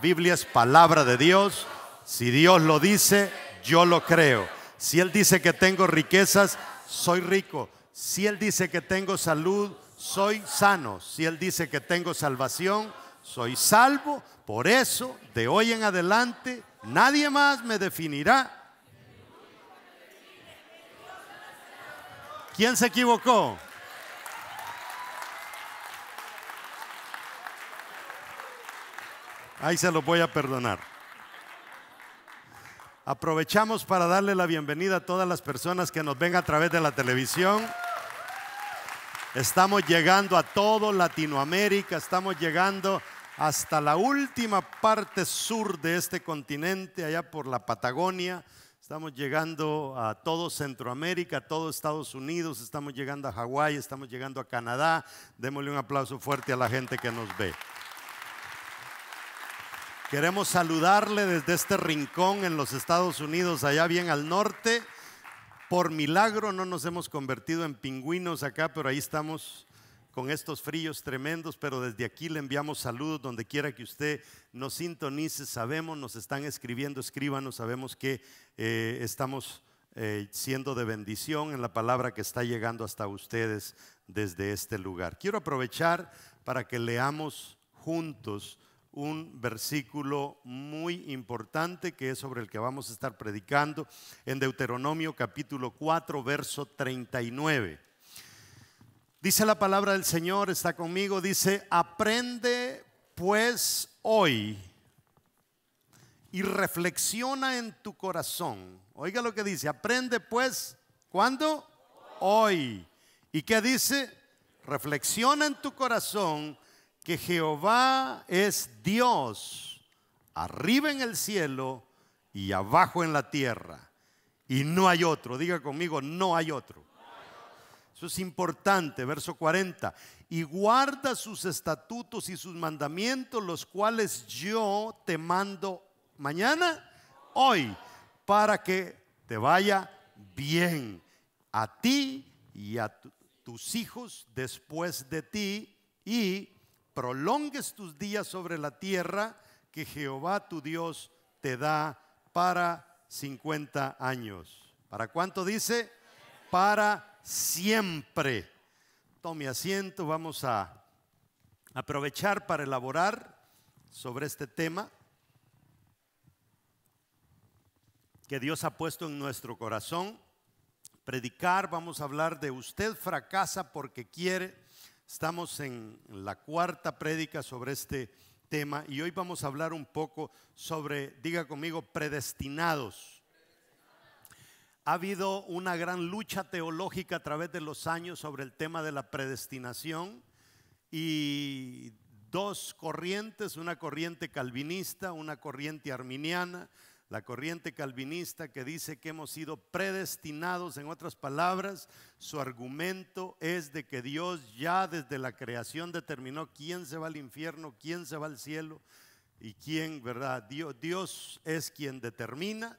Biblia es palabra de Dios. Si Dios lo dice, yo lo creo. Si Él dice que tengo riquezas, soy rico. Si Él dice que tengo salud, soy sano. Si Él dice que tengo salvación, soy salvo. Por eso, de hoy en adelante, nadie más me definirá. ¿Quién se equivocó? Ahí se los voy a perdonar. Aprovechamos para darle la bienvenida a todas las personas que nos ven a través de la televisión. Estamos llegando a todo Latinoamérica, estamos llegando hasta la última parte sur de este continente, allá por la Patagonia. Estamos llegando a todo Centroamérica, a todo Estados Unidos, estamos llegando a Hawái, estamos llegando a Canadá. Démosle un aplauso fuerte a la gente que nos ve. Queremos saludarle desde este rincón en los Estados Unidos, allá bien al norte. Por milagro no nos hemos convertido en pingüinos acá, pero ahí estamos con estos fríos tremendos, pero desde aquí le enviamos saludos donde quiera que usted nos sintonice. Sabemos, nos están escribiendo, escríbanos, sabemos que eh, estamos eh, siendo de bendición en la palabra que está llegando hasta ustedes desde este lugar. Quiero aprovechar para que leamos juntos un versículo muy importante que es sobre el que vamos a estar predicando en Deuteronomio capítulo 4, verso 39. Dice la palabra del Señor, está conmigo, dice, aprende pues hoy y reflexiona en tu corazón. Oiga lo que dice, aprende pues, ¿cuándo? Hoy. ¿Y qué dice? Reflexiona en tu corazón que Jehová es Dios, arriba en el cielo y abajo en la tierra. Y no hay otro. Diga conmigo, no hay otro. Eso es importante, verso 40. Y guarda sus estatutos y sus mandamientos, los cuales yo te mando mañana, hoy, para que te vaya bien a ti y a tus hijos después de ti y prolongues tus días sobre la tierra que Jehová tu Dios te da para 50 años. ¿Para cuánto dice? Para siempre. Tome asiento, vamos a aprovechar para elaborar sobre este tema que Dios ha puesto en nuestro corazón. Predicar, vamos a hablar de usted fracasa porque quiere Estamos en la cuarta prédica sobre este tema y hoy vamos a hablar un poco sobre, diga conmigo, predestinados. Ha habido una gran lucha teológica a través de los años sobre el tema de la predestinación y dos corrientes, una corriente calvinista, una corriente arminiana, la corriente calvinista que dice que hemos sido predestinados, en otras palabras, su argumento es de que Dios ya desde la creación determinó quién se va al infierno, quién se va al cielo y quién, ¿verdad? Dios, Dios es quien determina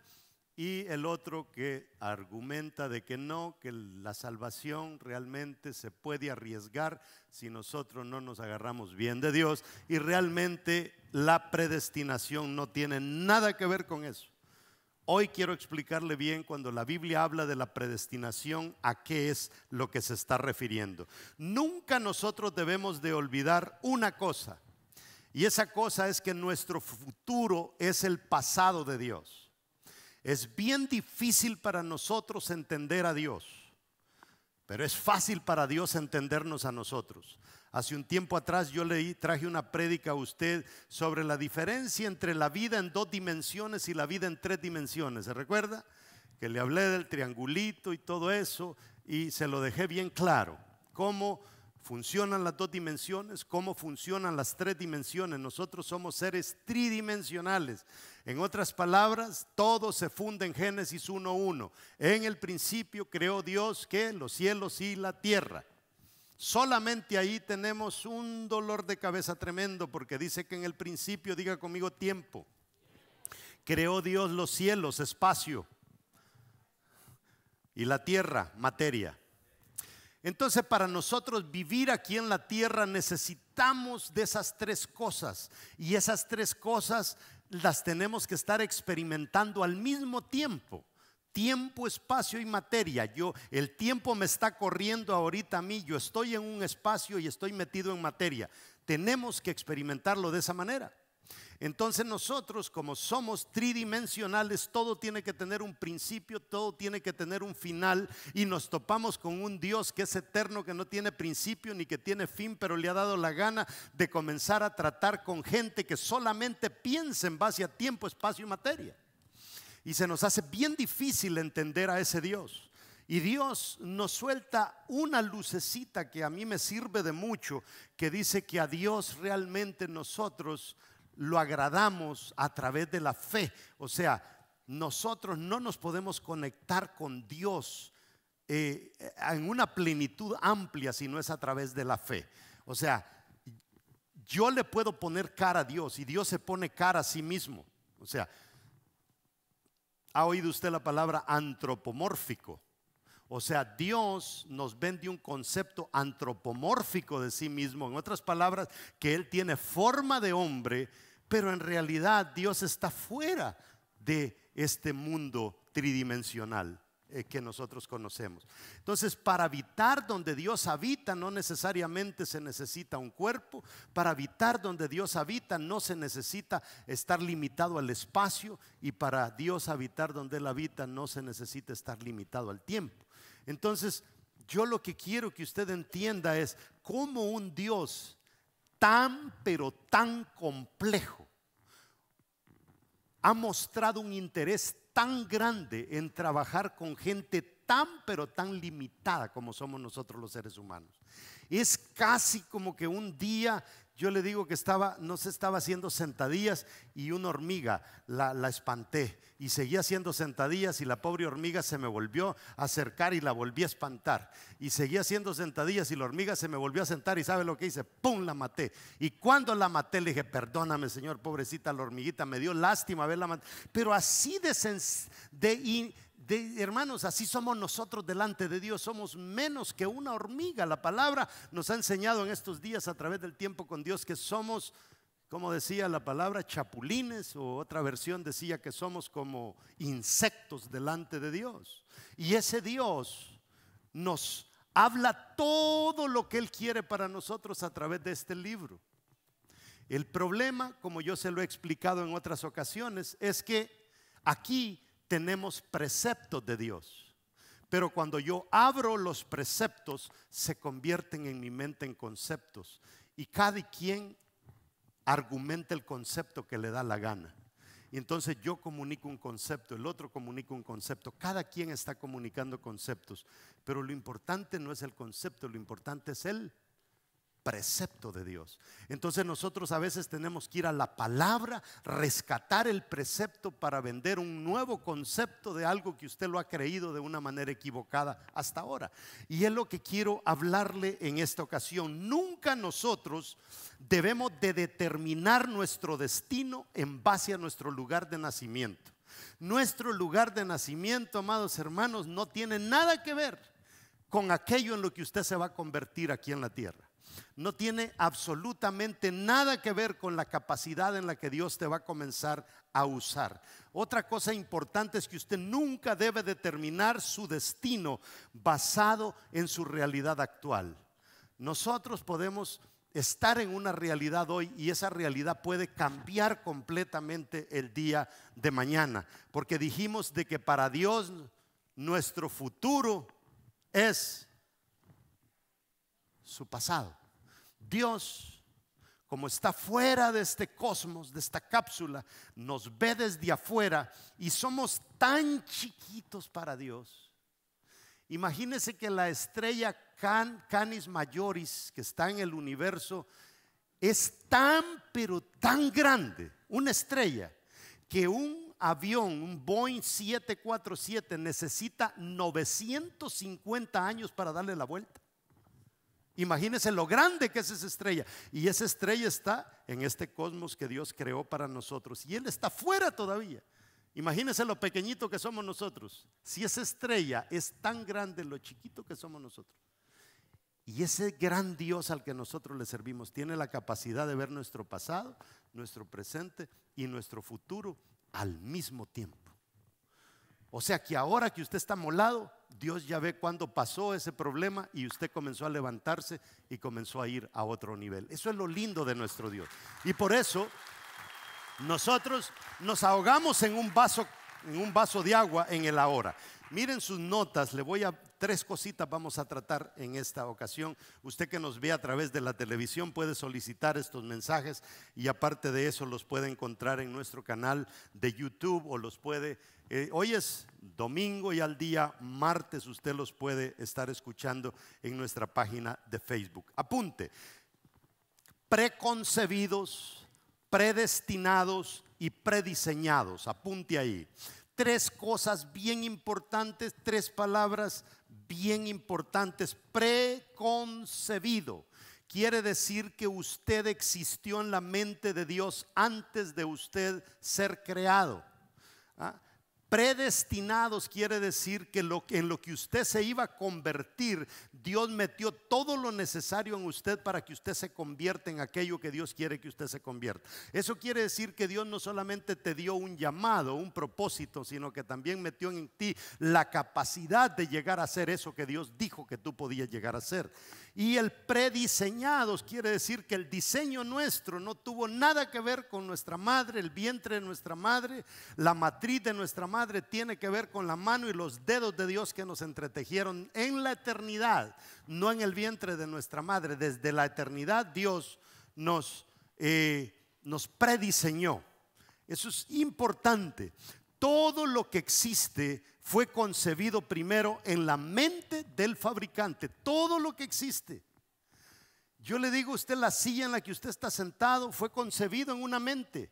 y el otro que argumenta de que no, que la salvación realmente se puede arriesgar si nosotros no nos agarramos bien de Dios y realmente la predestinación no tiene nada que ver con eso. Hoy quiero explicarle bien cuando la Biblia habla de la predestinación a qué es lo que se está refiriendo. Nunca nosotros debemos de olvidar una cosa y esa cosa es que nuestro futuro es el pasado de Dios. Es bien difícil para nosotros entender a Dios, pero es fácil para Dios entendernos a nosotros. Hace un tiempo atrás yo leí, traje una prédica a usted sobre la diferencia entre la vida en dos dimensiones y la vida en tres dimensiones. ¿Se recuerda? Que le hablé del triangulito y todo eso y se lo dejé bien claro. Cómo funcionan las dos dimensiones, cómo funcionan las tres dimensiones. Nosotros somos seres tridimensionales. En otras palabras, todo se funde en Génesis 1.1. En el principio creó Dios que los cielos y la tierra. Solamente ahí tenemos un dolor de cabeza tremendo porque dice que en el principio, diga conmigo, tiempo. Creó Dios los cielos, espacio, y la tierra, materia. Entonces para nosotros vivir aquí en la tierra necesitamos de esas tres cosas y esas tres cosas las tenemos que estar experimentando al mismo tiempo. Tiempo, espacio y materia. Yo, el tiempo me está corriendo ahorita a mí. Yo estoy en un espacio y estoy metido en materia. Tenemos que experimentarlo de esa manera. Entonces nosotros, como somos tridimensionales, todo tiene que tener un principio, todo tiene que tener un final y nos topamos con un Dios que es eterno, que no tiene principio ni que tiene fin, pero le ha dado la gana de comenzar a tratar con gente que solamente piensa en base a tiempo, espacio y materia. Y se nos hace bien difícil entender a ese Dios. Y Dios nos suelta una lucecita que a mí me sirve de mucho, que dice que a Dios realmente nosotros lo agradamos a través de la fe. O sea, nosotros no nos podemos conectar con Dios eh, en una plenitud amplia si no es a través de la fe. O sea, yo le puedo poner cara a Dios y Dios se pone cara a sí mismo. O sea, ¿ha oído usted la palabra antropomórfico? O sea, Dios nos vende un concepto antropomórfico de sí mismo. En otras palabras, que Él tiene forma de hombre, pero en realidad Dios está fuera de este mundo tridimensional eh, que nosotros conocemos. Entonces, para habitar donde Dios habita no necesariamente se necesita un cuerpo, para habitar donde Dios habita no se necesita estar limitado al espacio y para Dios habitar donde Él habita no se necesita estar limitado al tiempo. Entonces, yo lo que quiero que usted entienda es cómo un Dios tan, pero tan complejo, ha mostrado un interés tan grande en trabajar con gente tan, pero tan limitada como somos nosotros los seres humanos. Es casi como que un día yo le digo que estaba, no se estaba haciendo sentadillas y una hormiga la, espanté y seguía haciendo sentadillas y la pobre hormiga se me volvió a acercar y la volví a espantar. Y seguía haciendo sentadillas y la hormiga se me volvió a sentar y sabe lo que hice, ¡pum! La maté. Y cuando la maté le dije, perdóname señor, pobrecita la hormiguita, me dio lástima verla matar. Pero así de, de, hermanos, así somos nosotros delante de Dios, somos menos que una hormiga. La palabra nos ha enseñado en estos días a través del tiempo con Dios que somos, como decía la palabra, chapulines o otra versión decía que somos como insectos delante de Dios. Y ese Dios nos habla todo lo que Él quiere para nosotros a través de este libro. El problema, como yo se lo he explicado en otras ocasiones, es que aquí tenemos preceptos de Dios. Pero cuando yo abro los preceptos, se convierten en mi mente en conceptos. Y cada quien argumenta el concepto que le da la gana. Y entonces yo comunico un concepto, el otro comunica un concepto, cada quien está comunicando conceptos. Pero lo importante no es el concepto, lo importante es el precepto de Dios. Entonces nosotros a veces tenemos que ir a la palabra, rescatar el precepto para vender un nuevo concepto de algo que usted lo ha creído de una manera equivocada hasta ahora. Y es lo que quiero hablarle en esta ocasión. Nunca nosotros debemos de determinar nuestro destino en base a nuestro lugar de nacimiento. Nuestro lugar de nacimiento, amados hermanos, no tiene nada que ver con aquello en lo que usted se va a convertir aquí en la tierra no tiene absolutamente nada que ver con la capacidad en la que Dios te va a comenzar a usar. Otra cosa importante es que usted nunca debe determinar su destino basado en su realidad actual. Nosotros podemos estar en una realidad hoy y esa realidad puede cambiar completamente el día de mañana, porque dijimos de que para Dios nuestro futuro es su pasado. Dios, como está fuera de este cosmos, de esta cápsula, nos ve desde afuera y somos tan chiquitos para Dios. Imagínese que la estrella Canis Majoris, que está en el universo, es tan, pero tan grande, una estrella, que un avión, un Boeing 747, necesita 950 años para darle la vuelta. Imagínense lo grande que es esa estrella. Y esa estrella está en este cosmos que Dios creó para nosotros. Y Él está fuera todavía. Imagínense lo pequeñito que somos nosotros. Si esa estrella es tan grande, lo chiquito que somos nosotros. Y ese gran Dios al que nosotros le servimos tiene la capacidad de ver nuestro pasado, nuestro presente y nuestro futuro al mismo tiempo. O sea que ahora que usted está molado, Dios ya ve cuando pasó ese problema y usted comenzó a levantarse y comenzó a ir a otro nivel. Eso es lo lindo de nuestro Dios. Y por eso nosotros nos ahogamos en un vaso, en un vaso de agua en el ahora. Miren sus notas, le voy a tres cositas vamos a tratar en esta ocasión. Usted que nos ve a través de la televisión puede solicitar estos mensajes y aparte de eso los puede encontrar en nuestro canal de YouTube o los puede eh, hoy es domingo y al día martes usted los puede estar escuchando en nuestra página de Facebook. Apunte, preconcebidos, predestinados y prediseñados. Apunte ahí. Tres cosas bien importantes, tres palabras bien importantes. Preconcebido. Quiere decir que usted existió en la mente de Dios antes de usted ser creado. ¿Ah? Predestinados quiere decir que, en lo que usted se iba a convertir, Dios metió todo lo necesario en usted para que usted se convierta en aquello que Dios quiere que usted se convierta. Eso quiere decir que Dios no solamente te dio un llamado, un propósito, sino que también metió en ti la capacidad de llegar a ser eso que Dios dijo que tú podías llegar a ser. Y el prediseñados quiere decir que el diseño nuestro no tuvo nada que ver con nuestra madre, el vientre de nuestra madre, la matriz de nuestra madre tiene que ver con la mano y los dedos de Dios que nos entretejieron en la eternidad, no en el vientre de nuestra madre. Desde la eternidad Dios nos, eh, nos prediseñó. Eso es importante todo lo que existe fue concebido primero en la mente del fabricante. Todo lo que existe. Yo le digo a usted, la silla en la que usted está sentado fue concebido en una mente.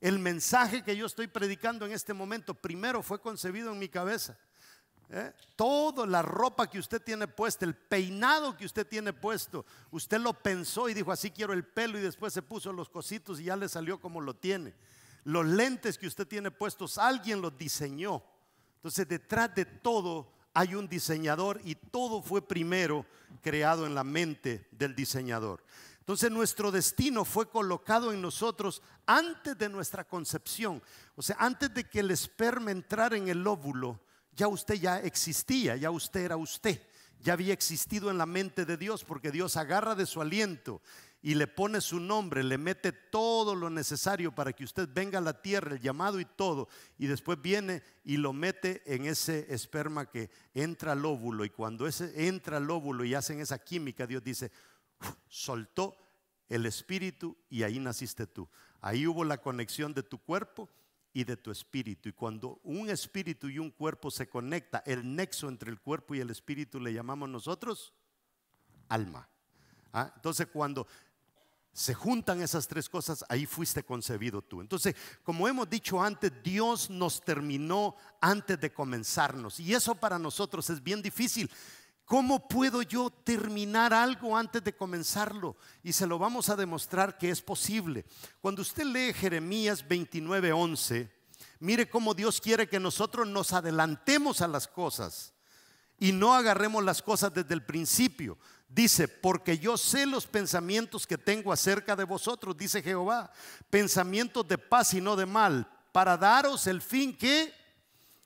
El mensaje que yo estoy predicando en este momento primero fue concebido en mi cabeza. ¿eh? Todo la ropa que usted tiene puesta, el peinado que usted tiene puesto, usted lo pensó y dijo así quiero el pelo y después se puso los cositos y ya le salió como lo tiene los lentes que usted tiene puestos, alguien los diseñó. Entonces detrás de todo hay un diseñador y todo fue primero creado en la mente del diseñador. Entonces nuestro destino fue colocado en nosotros antes de nuestra concepción. O sea, antes de que el esperma entrara en el óvulo, ya usted ya existía, ya usted era usted, ya había existido en la mente de Dios, porque Dios agarra de su aliento y le pone su nombre, le mete todo lo necesario para que usted venga a la tierra, el llamado y todo, y después viene y lo mete en ese esperma que entra al óvulo, y cuando ese entra al óvulo y hacen esa química, Dios dice, soltó el espíritu y ahí naciste tú. Ahí hubo la conexión de tu cuerpo y de tu espíritu. Y cuando un espíritu y un cuerpo se conecta, el nexo entre el cuerpo y el espíritu le llamamos nosotros alma. Ah, entonces cuando se juntan esas tres cosas, ahí fuiste concebido tú. Entonces, como hemos dicho antes, Dios nos terminó antes de comenzarnos. Y eso para nosotros es bien difícil. ¿Cómo puedo yo terminar algo antes de comenzarlo? Y se lo vamos a demostrar que es posible. Cuando usted lee Jeremías 29:11, mire cómo Dios quiere que nosotros nos adelantemos a las cosas y no agarremos las cosas desde el principio. Dice, porque yo sé los pensamientos que tengo acerca de vosotros, dice Jehová, pensamientos de paz y no de mal, para daros el fin que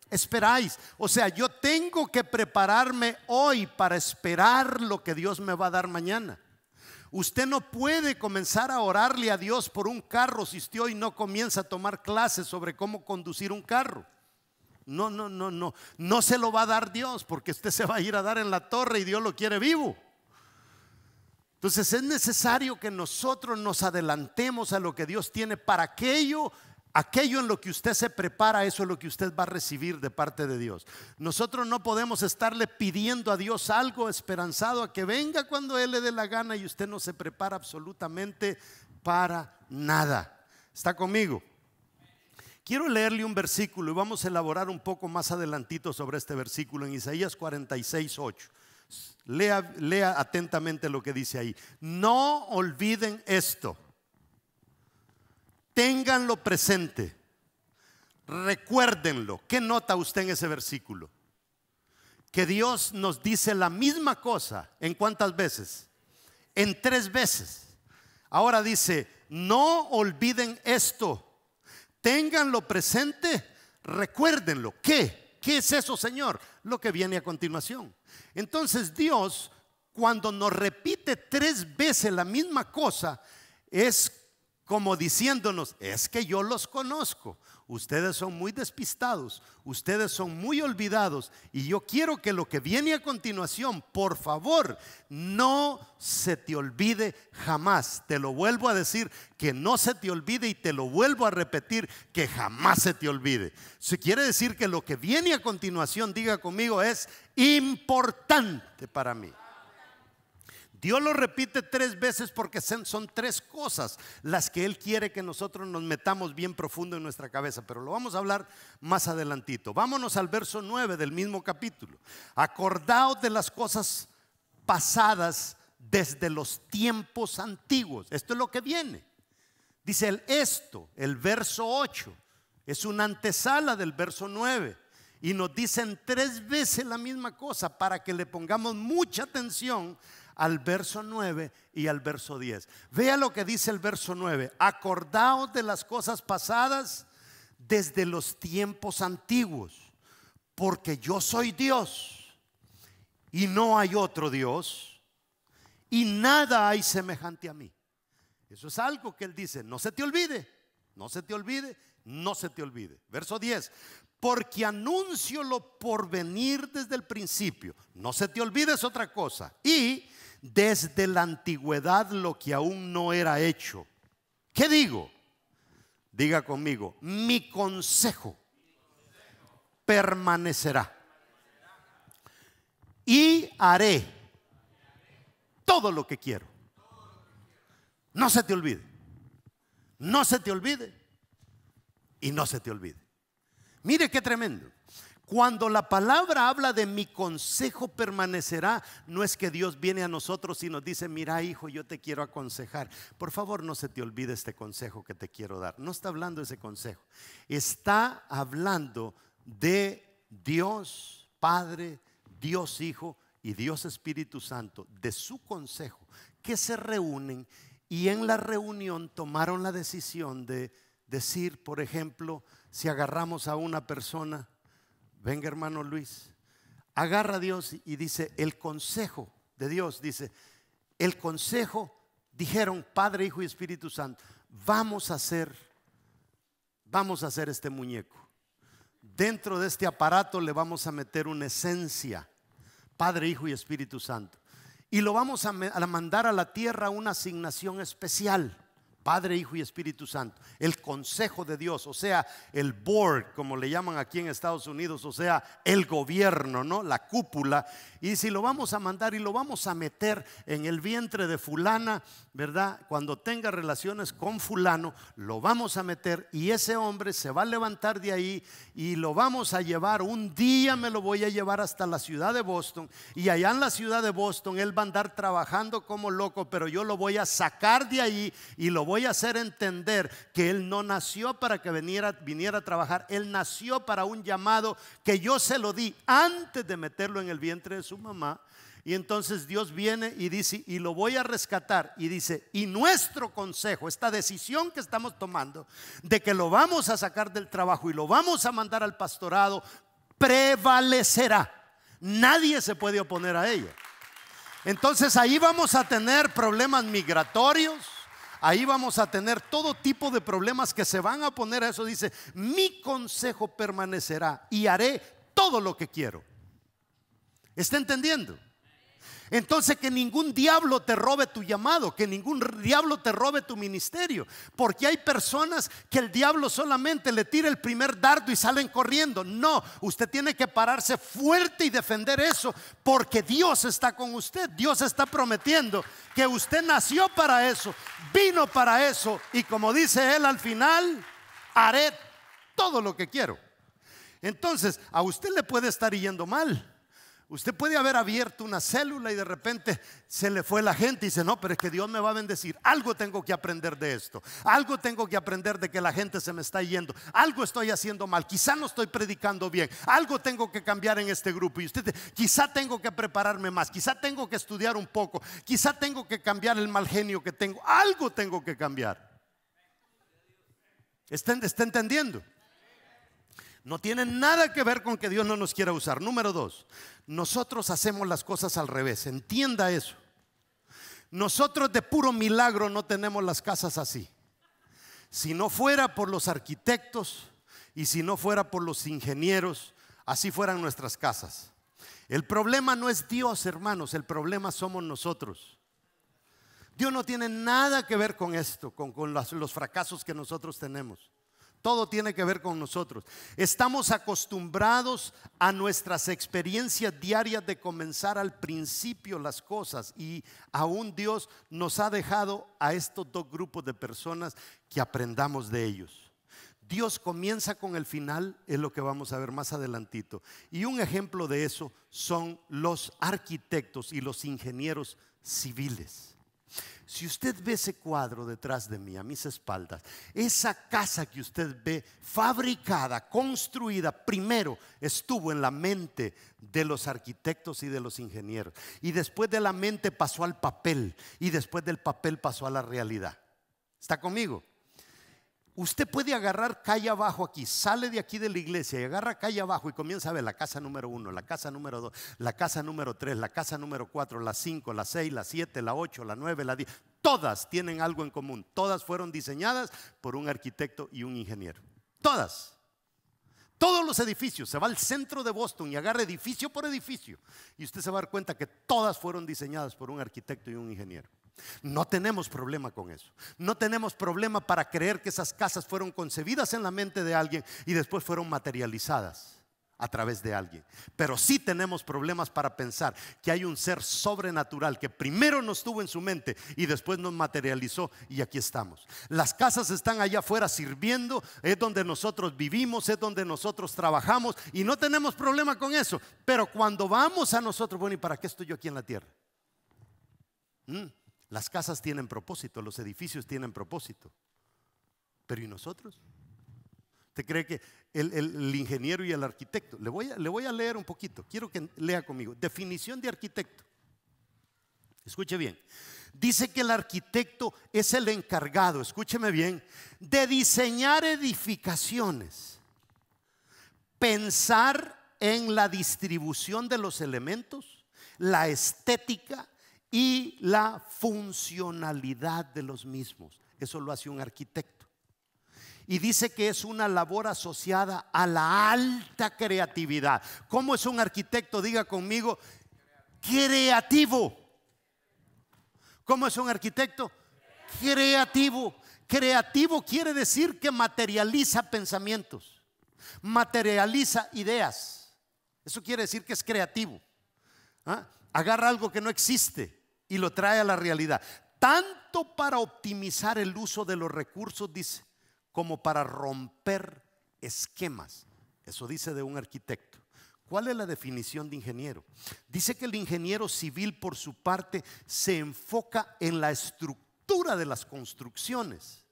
esperáis. O sea, yo tengo que prepararme hoy para esperar lo que Dios me va a dar mañana. Usted no puede comenzar a orarle a Dios por un carro si usted hoy no comienza a tomar clases sobre cómo conducir un carro. No, no, no, no. No se lo va a dar Dios porque usted se va a ir a dar en la torre y Dios lo quiere vivo. Entonces es necesario que nosotros nos adelantemos a lo que Dios tiene para aquello Aquello en lo que usted se prepara, eso es lo que usted va a recibir de parte de Dios. Nosotros no podemos estarle pidiendo a Dios algo esperanzado a que venga cuando Él le dé la gana y usted no se prepara absolutamente para nada. ¿Está conmigo? Quiero leerle un versículo y vamos a elaborar un poco más adelantito sobre este versículo en Isaías 46, 8. Lea, lea atentamente lo que dice ahí. No olviden esto. Ténganlo presente. Recuérdenlo. ¿Qué nota usted en ese versículo? Que Dios nos dice la misma cosa. ¿En cuántas veces? En tres veces. Ahora dice, no olviden esto. Ténganlo presente. Recuérdenlo. ¿Qué? ¿Qué es eso, Señor? Lo que viene a continuación. Entonces Dios, cuando nos repite tres veces la misma cosa, es como diciéndonos, es que yo los conozco ustedes son muy despistados, ustedes son muy olvidados y yo quiero que lo que viene a continuación, por favor, no se te olvide jamás. Te lo vuelvo a decir, que no se te olvide y te lo vuelvo a repetir, que jamás se te olvide. Si quiere decir que lo que viene a continuación, diga conmigo, es importante para mí. Dios lo repite tres veces porque son tres cosas las que Él quiere que nosotros nos metamos bien profundo en nuestra cabeza, pero lo vamos a hablar más adelantito. Vámonos al verso 9 del mismo capítulo. Acordaos de las cosas pasadas desde los tiempos antiguos. Esto es lo que viene. Dice el esto, el verso 8, es una antesala del verso 9. Y nos dicen tres veces la misma cosa para que le pongamos mucha atención al verso 9 y al verso 10. Vea lo que dice el verso 9. Acordaos de las cosas pasadas desde los tiempos antiguos, porque yo soy Dios y no hay otro Dios y nada hay semejante a mí. Eso es algo que él dice, no se te olvide, no se te olvide, no se te olvide. Verso 10, porque anuncio lo por venir desde el principio, no se te olvide es otra cosa, y desde la antigüedad lo que aún no era hecho. ¿Qué digo? Diga conmigo, mi consejo permanecerá. Y haré todo lo que quiero. No se te olvide. No se te olvide. Y no se te olvide. Mire qué tremendo. Cuando la palabra habla de mi consejo permanecerá, no es que Dios viene a nosotros y nos dice, mira hijo, yo te quiero aconsejar. Por favor, no se te olvide este consejo que te quiero dar. No está hablando de ese consejo. Está hablando de Dios Padre, Dios Hijo y Dios Espíritu Santo, de su consejo, que se reúnen y en la reunión tomaron la decisión de decir, por ejemplo, si agarramos a una persona, Venga hermano Luis, agarra a Dios y dice, el consejo de Dios, dice, el consejo dijeron Padre, Hijo y Espíritu Santo, vamos a hacer, vamos a hacer este muñeco. Dentro de este aparato le vamos a meter una esencia, Padre, Hijo y Espíritu Santo. Y lo vamos a, mandar a la tierra una asignación especial. Padre, Hijo y Espíritu Santo. El consejo de Dios, o sea, el board, como le llaman aquí en Estados Unidos, o sea, el gobierno, ¿no? La cúpula. Y si lo vamos a mandar y lo vamos a meter en el vientre de fulana, ¿verdad? Cuando tenga relaciones con fulano, lo vamos a meter y ese hombre se va a levantar de ahí y lo vamos a llevar. Un día me lo voy a llevar hasta la ciudad de Boston y allá en la ciudad de Boston él va a andar trabajando como loco, pero yo lo voy a sacar de ahí y lo voy voy a hacer entender que Él no nació para que viniera, viniera a trabajar, Él nació para un llamado que yo se lo di antes de meterlo en el vientre de su mamá. Y entonces Dios viene y dice, y lo voy a rescatar. Y dice, y nuestro consejo, esta decisión que estamos tomando, de que lo vamos a sacar del trabajo y lo vamos a mandar al pastorado, prevalecerá. Nadie se puede oponer a ella. Entonces ahí vamos a tener problemas migratorios Ahí vamos a tener todo tipo de problemas que se van a poner a eso. Dice, mi consejo permanecerá y haré todo lo que quiero. ¿Está entendiendo? Entonces que ningún diablo te robe tu llamado, que ningún diablo te robe tu ministerio, porque hay personas que el diablo solamente le tira el primer dardo y salen corriendo. No, usted tiene que pararse fuerte y defender eso, porque Dios está con usted, Dios está prometiendo que usted nació para eso, vino para eso, y como dice él al final, haré todo lo que quiero. Entonces, a usted le puede estar yendo mal. Usted puede haber abierto una célula y de repente se le fue la gente y dice, no, pero es que Dios me va a bendecir. Algo tengo que aprender de esto. Algo tengo que aprender de que la gente se me está yendo. Algo estoy haciendo mal. Quizá no estoy predicando bien. Algo tengo que cambiar en este grupo. Y usted, quizá tengo que prepararme más. Quizá tengo que estudiar un poco. Quizá tengo que cambiar el mal genio que tengo. Algo tengo que cambiar. ¿Está, está entendiendo? No tiene nada que ver con que Dios no nos quiera usar. Número dos, nosotros hacemos las cosas al revés. Entienda eso. Nosotros de puro milagro no tenemos las casas así. Si no fuera por los arquitectos y si no fuera por los ingenieros, así fueran nuestras casas. El problema no es Dios, hermanos, el problema somos nosotros. Dios no tiene nada que ver con esto, con, los fracasos que nosotros tenemos. Todo tiene que ver con nosotros. Estamos acostumbrados a nuestras experiencias diarias de comenzar al principio las cosas y aún Dios nos ha dejado a estos dos grupos de personas que aprendamos de ellos. Dios comienza con el final, es lo que vamos a ver más adelantito. Y un ejemplo de eso son los arquitectos y los ingenieros civiles. Si usted ve ese cuadro detrás de mí, a mis espaldas, esa casa que usted ve fabricada, construida, primero estuvo en la mente de los arquitectos y de los ingenieros. Y después de la mente pasó al papel. Y después del papel pasó a la realidad. ¿Está conmigo? Usted puede agarrar calle abajo aquí, sale de aquí de la iglesia y agarra calle abajo y comienza a ver la casa número uno, la casa número dos, la casa número tres, la casa número cuatro, la cinco, la seis, la siete, la ocho, la nueve, la diez. Todas tienen algo en común. Todas fueron diseñadas por un arquitecto y un ingeniero. Todas. Todos los edificios. Se va al centro de Boston y agarra edificio por edificio. Y usted se va a dar cuenta que todas fueron diseñadas por un arquitecto y un ingeniero. No tenemos problema con eso. No tenemos problema para creer que esas casas fueron concebidas en la mente de alguien y después fueron materializadas a través de alguien. Pero sí tenemos problemas para pensar que hay un ser sobrenatural que primero nos tuvo en su mente y después nos materializó y aquí estamos. Las casas están allá afuera sirviendo, es donde nosotros vivimos, es donde nosotros trabajamos y no tenemos problema con eso. Pero cuando vamos a nosotros, bueno, ¿y para qué estoy yo aquí en la tierra? ¿Mm? Las casas tienen propósito, los edificios tienen propósito. Pero ¿y nosotros? ¿Te cree que el, ingeniero y el arquitecto? Le voy, a, le voy a leer un poquito. Quiero que lea conmigo. Definición de arquitecto. Escuche bien. Dice que el arquitecto es el encargado, escúcheme bien, de diseñar edificaciones, pensar en la distribución de los elementos, la estética, y la funcionalidad de los mismos. Eso lo hace un arquitecto. Y dice que es una labor asociada a la alta creatividad. ¿Cómo es un arquitecto? Diga conmigo, creativo. ¿Cómo es un arquitecto? Creativo. Creativo quiere decir que materializa pensamientos, materializa ideas. Eso quiere decir que es creativo. ¿Ah? Agarra algo que no existe y lo trae a la realidad. Tanto para optimizar el uso de los recursos, dice, como para romper esquemas. Eso dice de un arquitecto. ¿Cuál es la definición de ingeniero? Dice que el ingeniero civil, por su parte, se enfoca en la estructura de las construcciones.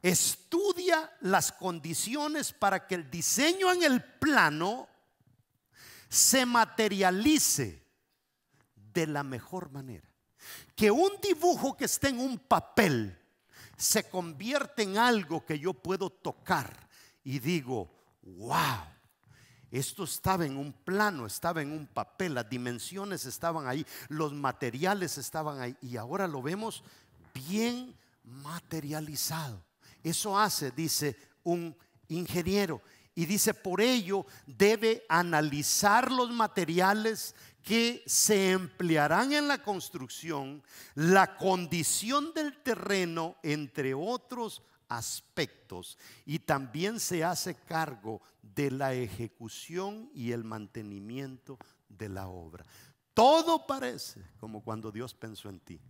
Estudia las condiciones para que el diseño en el plano se materialice de la mejor manera. Que un dibujo que esté en un papel se convierte en algo que yo puedo tocar y digo, wow, esto estaba en un plano, estaba en un papel, las dimensiones estaban ahí, los materiales estaban ahí y ahora lo vemos bien materializado. Eso hace, dice un ingeniero. Y dice, por ello debe analizar los materiales que se emplearán en la construcción, la condición del terreno, entre otros aspectos, y también se hace cargo de la ejecución y el mantenimiento de la obra. Todo parece como cuando Dios pensó en ti.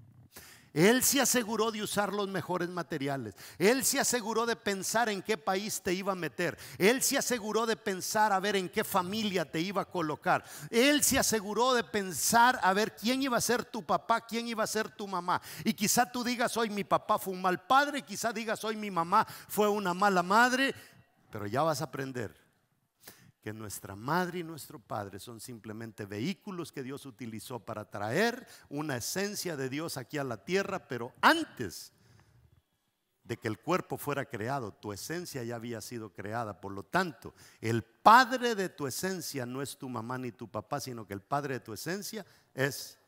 Él se aseguró de usar los mejores materiales. Él se aseguró de pensar en qué país te iba a meter. Él se aseguró de pensar a ver en qué familia te iba a colocar. Él se aseguró de pensar a ver quién iba a ser tu papá, quién iba a ser tu mamá. Y quizá tú digas hoy mi papá fue un mal padre, quizá digas hoy mi mamá fue una mala madre, pero ya vas a aprender que nuestra madre y nuestro padre son simplemente vehículos que Dios utilizó para traer una esencia de Dios aquí a la tierra, pero antes de que el cuerpo fuera creado, tu esencia ya había sido creada. Por lo tanto, el padre de tu esencia no es tu mamá ni tu papá, sino que el padre de tu esencia es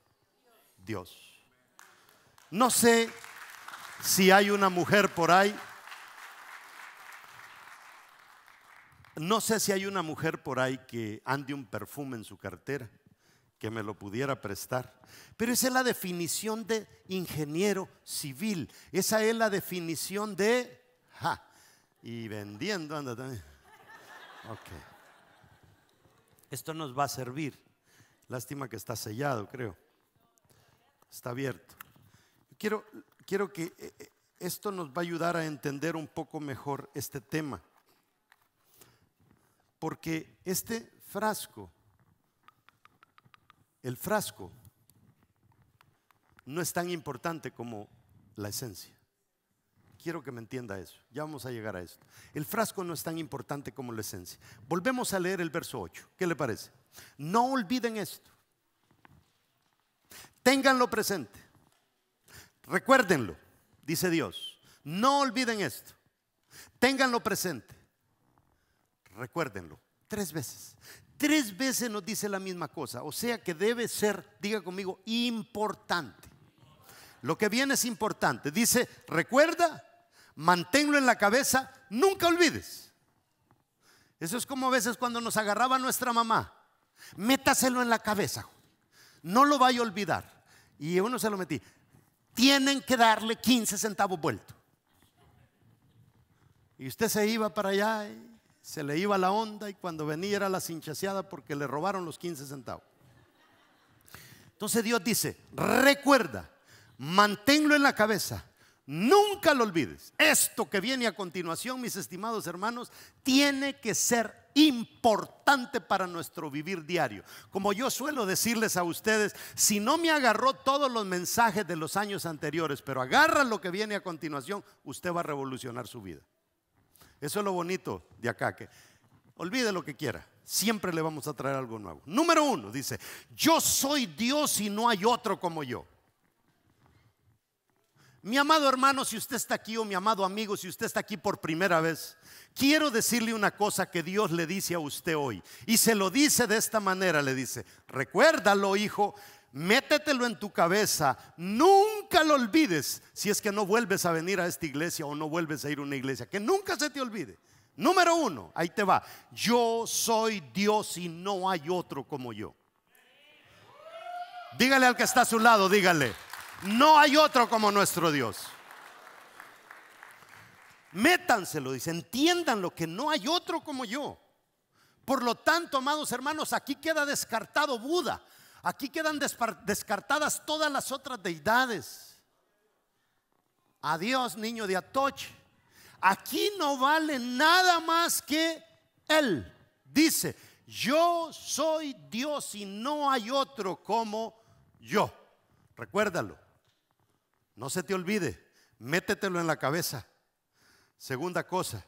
Dios. No sé si hay una mujer por ahí No sé si hay una mujer por ahí que ande un perfume en su cartera, que me lo pudiera prestar. Pero esa es la definición de ingeniero civil. Esa es la definición de... Ja, y vendiendo anda también. Ok. Esto nos va a servir. Lástima que está sellado, creo. Está abierto. Quiero, quiero que eh, eh, esto nos va a ayudar a entender un poco mejor este tema. Porque este frasco, el frasco, no es tan importante como la esencia. Quiero que me entienda eso. Ya vamos a llegar a esto El frasco no es tan importante como la esencia. Volvemos a leer el verso 8. ¿Qué le parece? No olviden esto. Ténganlo presente. Recuérdenlo, dice Dios. No olviden esto. Ténganlo presente recuérdenlo, tres veces. Tres veces nos dice la misma cosa, o sea que debe ser, diga conmigo, importante. Lo que viene es importante. Dice, recuerda, manténlo en la cabeza, nunca olvides. Eso es como a veces cuando nos agarraba nuestra mamá. Métaselo en la cabeza, no lo vaya a olvidar. Y uno se lo metí. Tienen que darle 15 centavos vuelto. Y usted se iba para allá. Y se le iba la onda y cuando venía era la cinchaseada porque le robaron los 15 centavos. Entonces Dios dice, recuerda, manténlo en la cabeza, nunca lo olvides. Esto que viene a continuación, mis estimados hermanos, tiene que ser importante para nuestro vivir diario. Como yo suelo decirles a ustedes, si no me agarró todos los mensajes de los años anteriores, pero agarra lo que viene a continuación, usted va a revolucionar su vida. Eso es lo bonito de acá, que olvide lo que quiera. Siempre le vamos a traer algo nuevo. Número uno, dice, yo soy Dios y no hay otro como yo. Mi amado hermano, si usted está aquí, o mi amado amigo, si usted está aquí por primera vez, quiero decirle una cosa que Dios le dice a usted hoy. Y se lo dice de esta manera, le dice, recuérdalo, hijo, métetelo en tu cabeza, nunca nunca lo olvides si es que no vuelves a venir a esta iglesia o no vuelves a ir a una iglesia. Que nunca se te olvide. Número uno, ahí te va. Yo soy Dios y no hay otro como yo. Dígale al que está a su lado, dígale, no hay otro como nuestro Dios. Métanselo, dice, entiendan lo que no hay otro como yo. Por lo tanto, amados hermanos, aquí queda descartado Buda. Aquí quedan descartadas todas las otras deidades. Adiós, niño de Atoch Aquí no vale nada más que Él. Dice, yo soy Dios y no hay otro como yo. Recuérdalo. No se te olvide. Métetelo en la cabeza. Segunda cosa,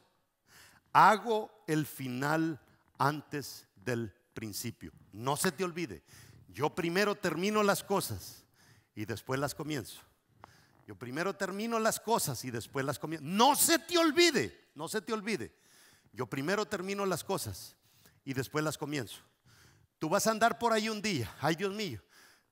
hago el final antes del principio. No se te olvide. Yo primero termino las cosas y después las comienzo. Yo primero termino las cosas y después las comienzo. No se te olvide, no se te olvide. Yo primero termino las cosas y después las comienzo. Tú vas a andar por ahí un día, ay Dios mío,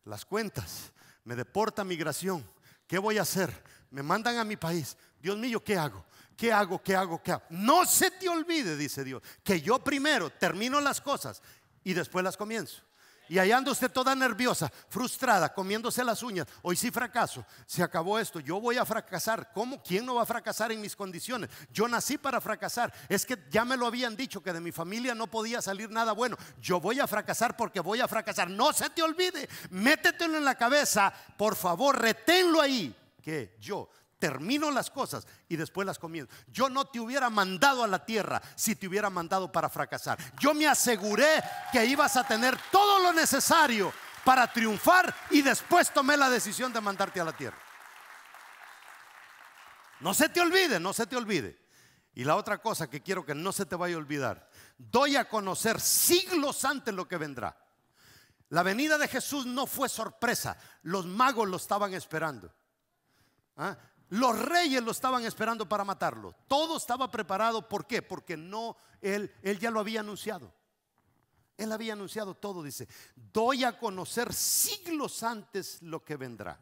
las cuentas, me deporta migración, ¿qué voy a hacer? Me mandan a mi país, Dios mío, ¿qué hago? ¿Qué hago? ¿Qué hago? ¿Qué hago? No se te olvide, dice Dios, que yo primero termino las cosas y después las comienzo. Y ahí anda usted toda nerviosa, frustrada, comiéndose las uñas. Hoy sí fracaso. Se acabó esto. Yo voy a fracasar. ¿Cómo? ¿Quién no va a fracasar en mis condiciones? Yo nací para fracasar. Es que ya me lo habían dicho que de mi familia no podía salir nada bueno. Yo voy a fracasar porque voy a fracasar. No se te olvide. Métetelo en la cabeza. Por favor, reténlo ahí. Que yo termino las cosas y después las comienzo. Yo no te hubiera mandado a la tierra si te hubiera mandado para fracasar. Yo me aseguré que ibas a tener todo lo necesario para triunfar y después tomé la decisión de mandarte a la tierra. No se te olvide, no se te olvide. Y la otra cosa que quiero que no se te vaya a olvidar, doy a conocer siglos antes lo que vendrá. La venida de Jesús no fue sorpresa, los magos lo estaban esperando. ¿Ah? Los reyes lo estaban esperando para matarlo. Todo estaba preparado. ¿Por qué? Porque no, él, él ya lo había anunciado. Él había anunciado todo, dice, doy a conocer siglos antes lo que vendrá.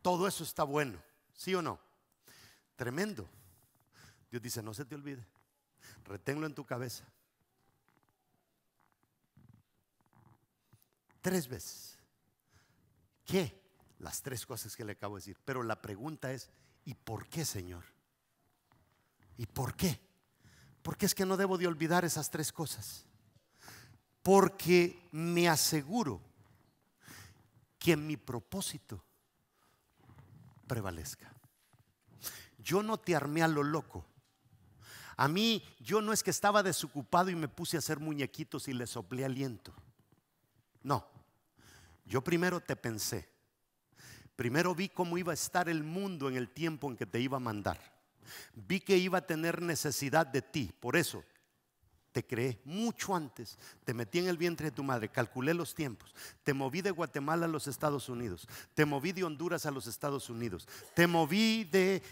Todo eso está bueno, ¿sí o no? Tremendo. Dios dice, no se te olvide, reténlo en tu cabeza. Tres veces. ¿Qué? Las tres cosas que le acabo de decir. Pero la pregunta es, ¿y por qué, Señor? ¿Y por qué? Porque es que no debo de olvidar esas tres cosas. Porque me aseguro que mi propósito prevalezca. Yo no te armé a lo loco. A mí, yo no es que estaba desocupado y me puse a hacer muñequitos y le soplé aliento. No. Yo primero te pensé. Primero vi cómo iba a estar el mundo en el tiempo en que te iba a mandar. Vi que iba a tener necesidad de ti. Por eso te creé mucho antes, te metí en el vientre de tu madre, calculé los tiempos, te moví de Guatemala a los Estados Unidos, te moví de Honduras a los Estados Unidos, te moví de,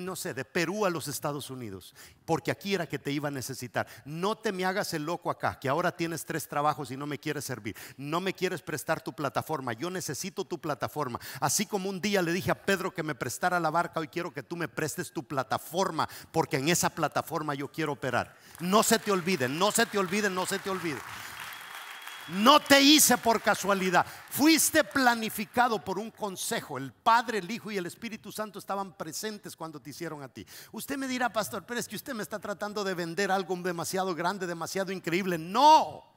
no sé, de Perú a los Estados Unidos, porque aquí era que te iba a necesitar. No te me hagas el loco acá, que ahora tienes tres trabajos y no me quieres servir, no me quieres prestar tu plataforma, yo necesito tu plataforma. Así como un día le dije a Pedro que me prestara la barca, hoy quiero que tú me prestes tu plataforma, porque en esa plataforma yo quiero operar. No se te olvide no se te olvide, no se te olvide. No te hice por casualidad. Fuiste planificado por un consejo. El Padre, el Hijo y el Espíritu Santo estaban presentes cuando te hicieron a ti. Usted me dirá, pastor, pero es que usted me está tratando de vender algo demasiado grande, demasiado increíble. No.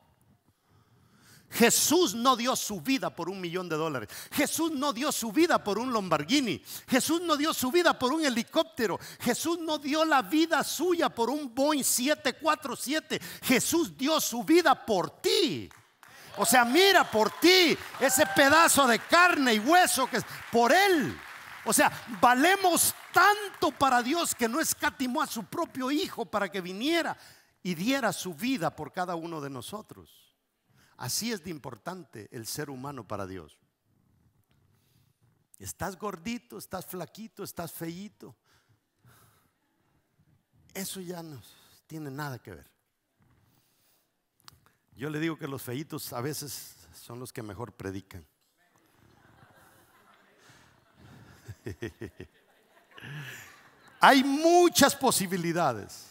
Jesús no dio su vida por un millón de dólares. Jesús no dio su vida por un Lamborghini. Jesús no dio su vida por un helicóptero. Jesús no dio la vida suya por un Boeing 747. Jesús dio su vida por ti. O sea, mira por ti ese pedazo de carne y hueso que es por él. O sea, valemos tanto para Dios que no escatimó a su propio hijo para que viniera y diera su vida por cada uno de nosotros. Así es de importante el ser humano para Dios. Estás gordito, estás flaquito, estás feíto. Eso ya no tiene nada que ver. Yo le digo que los feitos a veces son los que mejor predican. Hay muchas posibilidades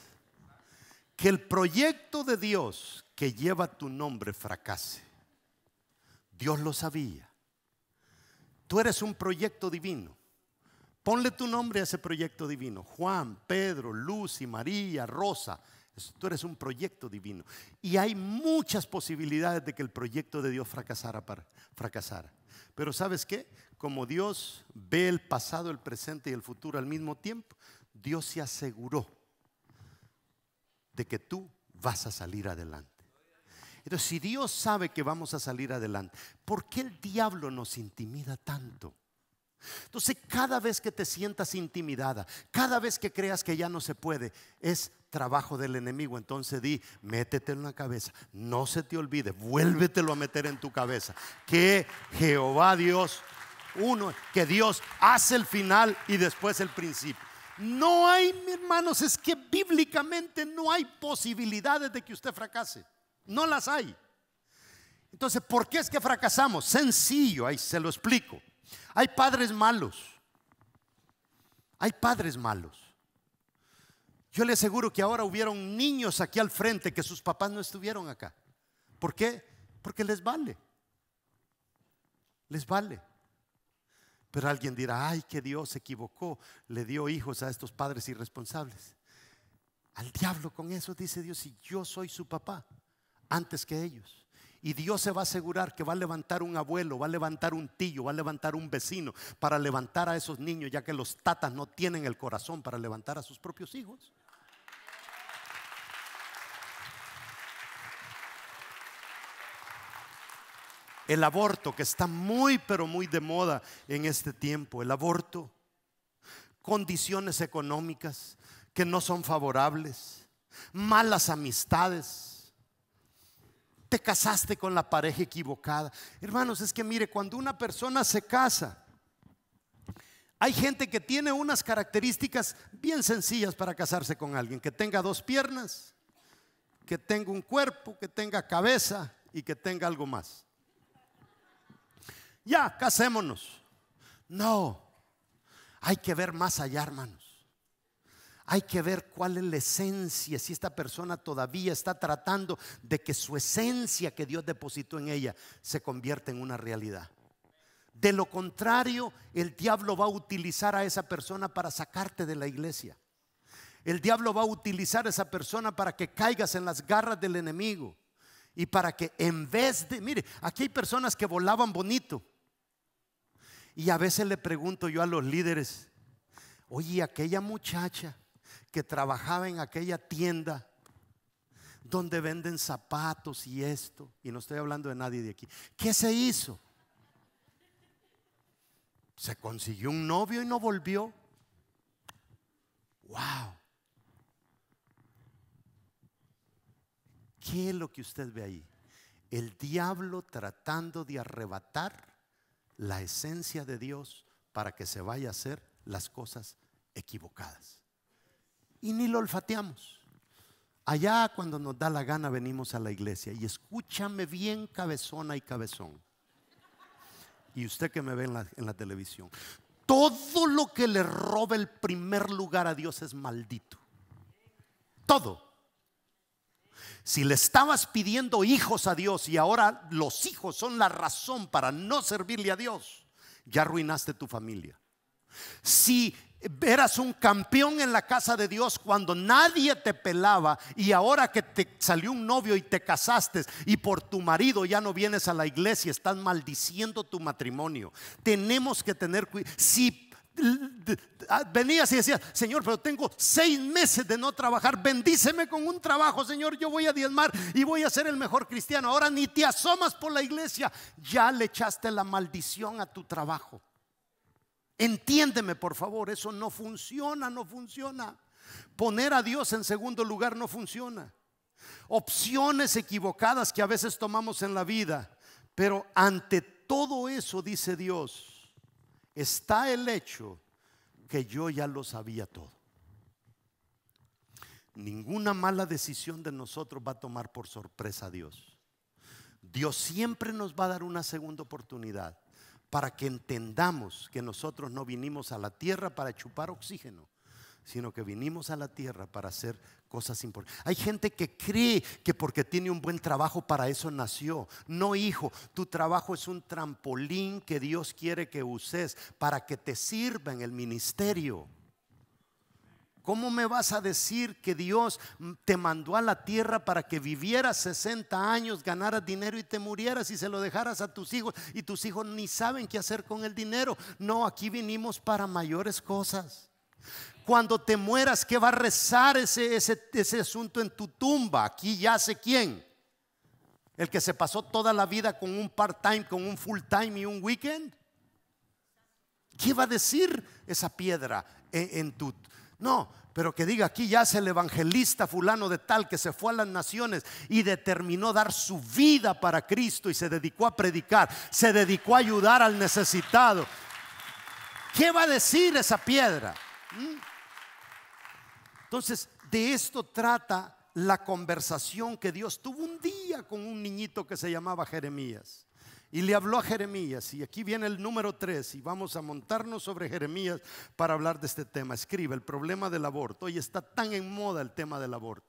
que el proyecto de Dios que lleva tu nombre fracase. Dios lo sabía. Tú eres un proyecto divino. Ponle tu nombre a ese proyecto divino. Juan, Pedro, Lucy, María, Rosa. Tú eres un proyecto divino. Y hay muchas posibilidades de que el proyecto de Dios fracasara. Para, fracasar. Pero ¿sabes qué? Como Dios ve el pasado, el presente y el futuro al mismo tiempo, Dios se aseguró de que tú vas a salir adelante. Entonces, si Dios sabe que vamos a salir adelante, ¿por qué el diablo nos intimida tanto? Entonces, cada vez que te sientas intimidada, cada vez que creas que ya no se puede, es trabajo del enemigo. Entonces di, métete en la cabeza, no se te olvide, vuélvetelo a meter en tu cabeza. Que Jehová Dios, uno, que Dios hace el final y después el principio. No hay, hermanos, es que bíblicamente no hay posibilidades de que usted fracase. No las hay. Entonces, ¿por qué es que fracasamos? Sencillo, ahí se lo explico. Hay padres malos. Hay padres malos. Yo le aseguro que ahora hubieron niños aquí al frente que sus papás no estuvieron acá. ¿Por qué? Porque les vale. Les vale. Pero alguien dirá, ay, que Dios se equivocó, le dio hijos a estos padres irresponsables. Al diablo con eso, dice Dios, y yo soy su papá antes que ellos. Y Dios se va a asegurar que va a levantar un abuelo, va a levantar un tío, va a levantar un vecino para levantar a esos niños, ya que los tatas no tienen el corazón para levantar a sus propios hijos. El aborto, que está muy, pero muy de moda en este tiempo, el aborto, condiciones económicas que no son favorables, malas amistades te casaste con la pareja equivocada. Hermanos, es que mire, cuando una persona se casa, hay gente que tiene unas características bien sencillas para casarse con alguien, que tenga dos piernas, que tenga un cuerpo, que tenga cabeza y que tenga algo más. Ya, casémonos. No, hay que ver más allá, hermanos. Hay que ver cuál es la esencia, si esta persona todavía está tratando de que su esencia que Dios depositó en ella se convierta en una realidad. De lo contrario, el diablo va a utilizar a esa persona para sacarte de la iglesia. El diablo va a utilizar a esa persona para que caigas en las garras del enemigo. Y para que en vez de, mire, aquí hay personas que volaban bonito. Y a veces le pregunto yo a los líderes, oye, aquella muchacha que trabajaba en aquella tienda donde venden zapatos y esto, y no estoy hablando de nadie de aquí, ¿qué se hizo? Se consiguió un novio y no volvió. ¡Wow! ¿Qué es lo que usted ve ahí? El diablo tratando de arrebatar la esencia de Dios para que se vaya a hacer las cosas equivocadas y ni lo olfateamos. Allá cuando nos da la gana venimos a la iglesia y escúchame bien cabezona y cabezón. Y usted que me ve en la, televisión. Todo lo que le roba el primer lugar a Dios es maldito. Todo. Si le estabas pidiendo hijos a Dios y ahora los hijos son la razón para no servirle a Dios, ya arruinaste tu familia. Si Eras un campeón en la casa de Dios cuando nadie te pelaba y ahora que te salió un novio y te casaste y por tu marido ya no vienes a la iglesia, están maldiciendo tu matrimonio. Tenemos que tener cuidado. Si ah, venías y decías, Señor, pero tengo seis meses de no trabajar, bendíceme con un trabajo, Señor, yo voy a diezmar y voy a ser el mejor cristiano. Ahora ni te asomas por la iglesia, ya le echaste la maldición a tu trabajo. Entiéndeme, por favor, eso no funciona, no funciona. Poner a Dios en segundo lugar no funciona. Opciones equivocadas que a veces tomamos en la vida. Pero ante todo eso, dice Dios, está el hecho que yo ya lo sabía todo. Ninguna mala decisión de nosotros va a tomar por sorpresa a Dios. Dios siempre nos va a dar una segunda oportunidad para que entendamos que nosotros no vinimos a la tierra para chupar oxígeno, sino que vinimos a la tierra para hacer cosas importantes. Hay gente que cree que porque tiene un buen trabajo para eso nació. No, hijo, tu trabajo es un trampolín que Dios quiere que uses para que te sirva en el ministerio. ¿Cómo me vas a decir que Dios mm, te mandó a la tierra para que vivieras 60 años, ganaras dinero y te murieras y se lo dejaras a tus hijos y tus hijos ni saben qué hacer con el dinero? No, aquí vinimos para mayores cosas. Cuando te mueras, ¿qué va a rezar ese, asunto en tu tumba? Aquí ya sé quién. El que se pasó toda la vida con un part-time, con un full-time y un weekend. ¿Qué va a decir esa piedra en, en tu no, pero que diga aquí ya es el evangelista fulano de tal que se fue a las naciones y determinó dar su vida para Cristo y se dedicó a predicar, se dedicó a ayudar al necesitado. ¿Qué va a decir esa piedra? ¿Mm? Entonces, de esto trata la conversación que Dios tuvo un día con un niñito que se llamaba Jeremías. Y le habló a Jeremías. Y aquí viene el número 3 y vamos a montarnos sobre Jeremías para hablar de este tema. Escribe, el problema del aborto. Hoy está tan en moda el tema del aborto.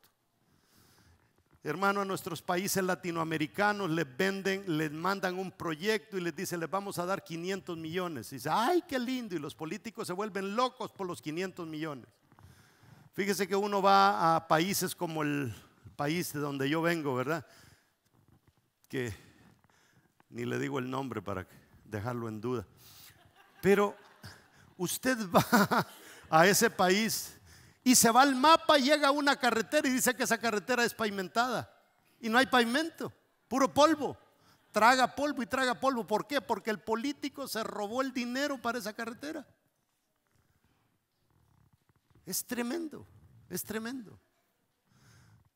Hermano, a nuestros países latinoamericanos les venden, les mandan un proyecto y les dice les vamos a dar 500 millones. Y dice, ay, qué lindo. Y los políticos se vuelven locos por los 500 millones. Fíjese que uno va a países como el país de donde yo vengo, ¿verdad? Que ni le digo el nombre para dejarlo en duda. Pero usted va a ese país y se va al mapa, y llega a una carretera y dice que esa carretera es pavimentada. Y no hay pavimento, puro polvo. Traga polvo y traga polvo. ¿Por qué? Porque el político se robó el dinero para esa carretera. Es tremendo, es tremendo.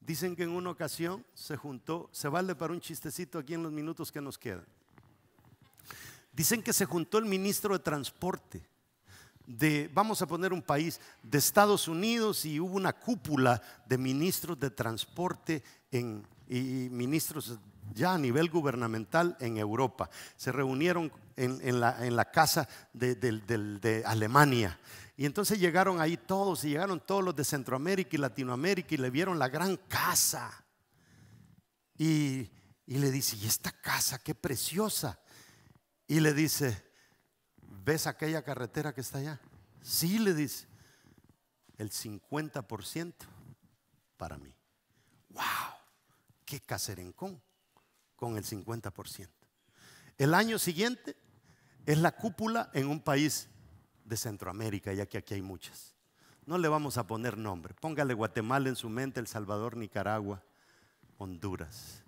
Dicen que en una ocasión se juntó, se vale para un chistecito aquí en los minutos que nos quedan. Dicen que se juntó el ministro de Transporte de, vamos a poner un país, de Estados Unidos y hubo una cúpula de ministros de transporte y ministros ya a nivel gubernamental en Europa. Se reunieron en, la, casa de Alemania y entonces llegaron ahí todos y llegaron todos los de Centroamérica y Latinoamérica y le vieron la gran casa. Y, le dice, ¿y esta casa qué preciosa? Y le dice, ¿ves aquella carretera que está allá? Sí, le dice, el 50% para mí. ¡Wow! ¡Qué caserencón! Con el 50%. El año siguiente es la cúpula en un país de Centroamérica, ya que aquí hay muchas. No le vamos a poner nombre. Póngale Guatemala en su mente, El Salvador, Nicaragua, Honduras.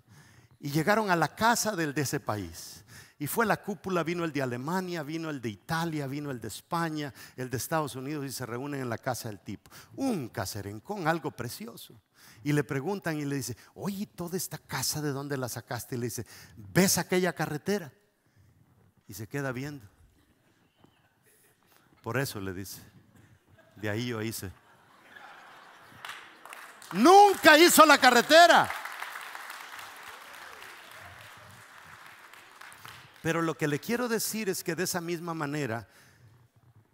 Y llegaron a la casa del, de ese país. Y fue la cúpula, vino el de Alemania, vino el de Italia, vino el de España, el de Estados Unidos y se reúnen en la casa del tipo. Un caserencón, algo precioso. Y le preguntan y le dice, oye, ¿toda esta casa de dónde la sacaste? Y le dice, ¿ves aquella carretera? Y se queda viendo. Por eso le dice, de ahí yo hice. Nunca hizo la carretera. Pero lo que le quiero decir es que de esa misma manera,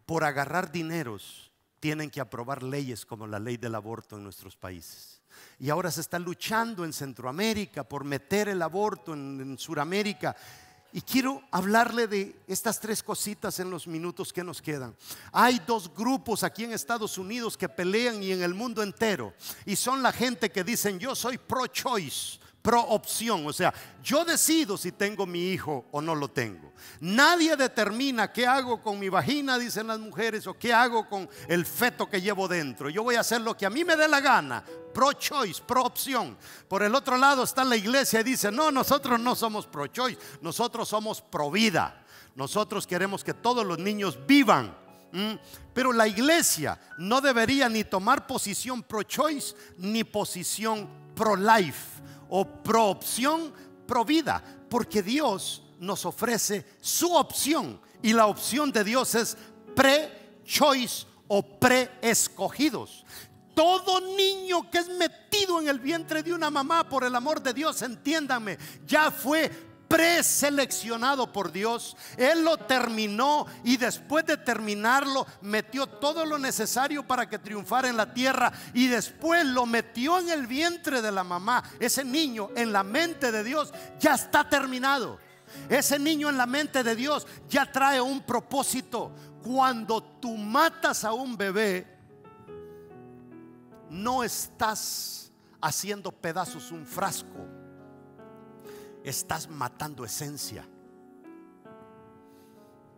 por agarrar dineros, tienen que aprobar leyes como la ley del aborto en nuestros países. Y ahora se está luchando en Centroamérica por meter el aborto en, en Sudamérica. Y quiero hablarle de estas tres cositas en los minutos que nos quedan. Hay dos grupos aquí en Estados Unidos que pelean y en el mundo entero. Y son la gente que dicen, yo soy pro-choice, Pro opción o sea, yo decido si tengo mi hijo o no lo tengo. Nadie determina qué hago con mi vagina, dicen las mujeres, o qué hago con el feto que llevo dentro. Yo voy a hacer lo que a mí me dé la gana, pro-choice, pro-opción. Por el otro lado está la iglesia y dice, no, nosotros no somos pro-choice, nosotros somos pro-vida. Nosotros queremos que todos los niños vivan. ¿Mm? Pero la iglesia no debería ni tomar posición pro-choice ni posición pro-life o pro opción, pro vida, porque Dios nos ofrece su opción y la opción de Dios es pre-choice o pre-escogidos. Todo niño que es metido en el vientre de una mamá, por el amor de Dios, entiéndame, ya fue preseleccionado por Dios. Él lo terminó y después de terminarlo metió todo lo necesario para que triunfara en la tierra y después lo metió en el vientre de la mamá. Ese niño en la mente de Dios ya está terminado. Ese niño en la mente de Dios ya trae un propósito. Cuando tú matas a un bebé, no estás haciendo pedazos un frasco estás matando esencia.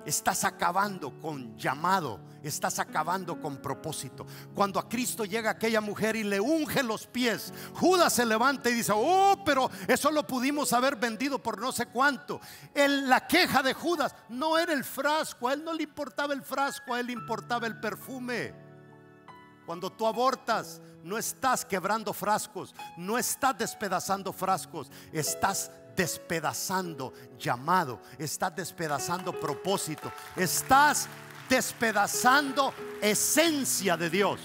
Estás acabando con llamado, estás acabando con propósito. Cuando a Cristo llega aquella mujer y le unge los pies, Judas se levanta y dice, oh, pero eso lo pudimos haber vendido por no sé cuánto. la queja de Judas no era el frasco, a él no le importaba el frasco, a él le importaba el perfume. Cuando tú abortas, no estás quebrando frascos, no estás despedazando frascos, estás despedazando llamado, estás despedazando propósito, estás despedazando esencia de Dios.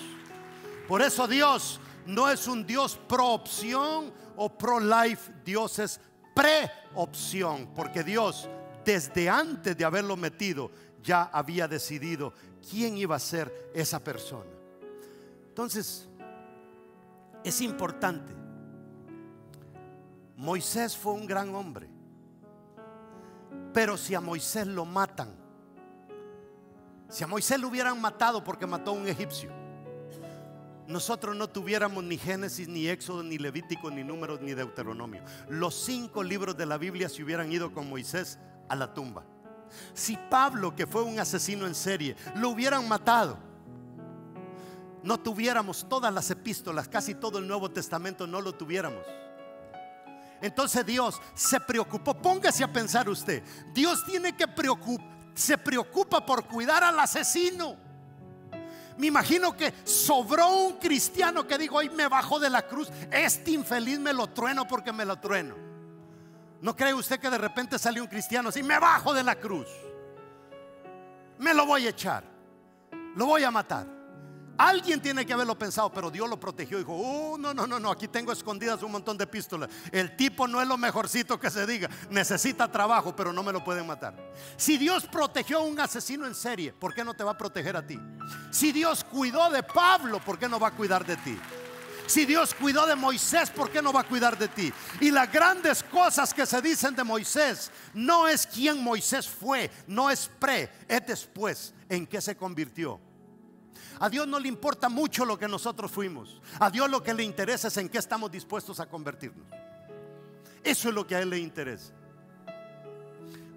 Por eso Dios no es un Dios pro opción o pro life, Dios es pre opción, porque Dios desde antes de haberlo metido ya había decidido quién iba a ser esa persona. Entonces, es importante Moisés fue un gran hombre. Pero si a Moisés lo matan, si a Moisés lo hubieran matado porque mató a un egipcio, nosotros no tuviéramos ni Génesis, ni Éxodo, ni Levítico, ni Números, ni Deuteronomio. Los cinco libros de la Biblia se hubieran ido con Moisés a la tumba. Si Pablo, que fue un asesino en serie, lo hubieran matado, no tuviéramos todas las epístolas, casi todo el Nuevo Testamento no lo tuviéramos. Entonces Dios se preocupó. Póngase a pensar usted. Dios tiene que preocupar. Se preocupa por cuidar al asesino. Me imagino que sobró un cristiano que dijo, hoy me bajo de la cruz. Este infeliz me lo trueno porque me lo trueno. ¿No cree usted que de repente salió un cristiano así? Me bajo de la cruz. Me lo voy a echar. Lo voy a matar. Alguien tiene que haberlo pensado, pero Dios lo protegió. Dijo, oh, no, no, no, no, aquí tengo escondidas un montón de pistolas. El tipo no es lo mejorcito que se diga. Necesita trabajo, pero no me lo pueden matar. Si Dios protegió a un asesino en serie, ¿por qué no te va a proteger a ti? Si Dios cuidó de Pablo, ¿por qué no va a cuidar de ti? Si Dios cuidó de Moisés, ¿por qué no va a cuidar de ti? Y las grandes cosas que se dicen de Moisés no es quién Moisés fue, no es pre, es después en qué se convirtió a Dios no le importa mucho lo que nosotros fuimos. A Dios lo que le interesa es en qué estamos dispuestos a convertirnos. Eso es lo que a Él le interesa.